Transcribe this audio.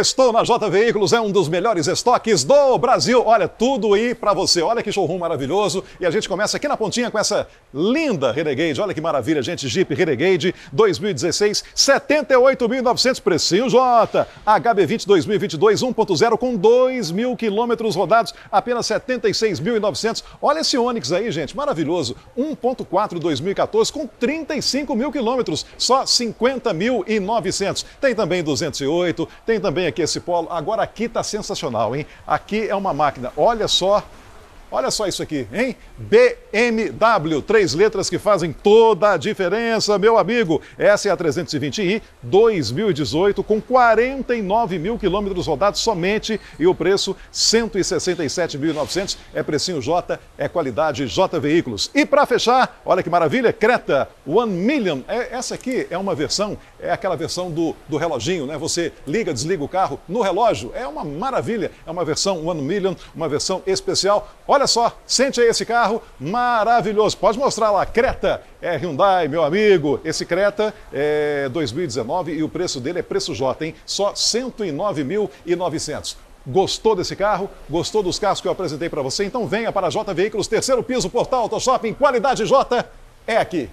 Estou na J Veículos, é um dos melhores estoques do Brasil. Olha, tudo aí para você. Olha que showroom maravilhoso. E a gente começa aqui na pontinha com essa linda Renegade. Olha que maravilha, gente. Jeep Renegade 2016, 78.900, precinho J. HB20 2022 1.0 com 2 mil quilômetros rodados, apenas 76.900. Olha esse Onix aí, gente, maravilhoso. 1.4 2014 com 35 mil quilômetros, só 50.900. Tem também 208, tem também bem aqui esse polo. Agora aqui está sensacional, hein? Aqui é uma máquina, olha só Olha só isso aqui, hein? BMW, três letras que fazem toda a diferença, meu amigo. Essa é a 320i 2018 com 49 mil quilômetros rodados somente e o preço 167.900. É precinho J, é qualidade J Veículos. E para fechar, olha que maravilha, Creta One Million. É, essa aqui é uma versão, é aquela versão do, do reloginho, né? Você liga, desliga o carro no relógio. É uma maravilha. É uma versão One Million, uma versão especial. Olha Olha só, sente aí esse carro maravilhoso. Pode mostrar lá, Creta é Hyundai, meu amigo. Esse Creta é 2019 e o preço dele é preço J, hein? Só R$ 109.900. Gostou desse carro? Gostou dos carros que eu apresentei para você? Então venha para a J Veículos, terceiro piso, portal Auto qualidade J é aqui.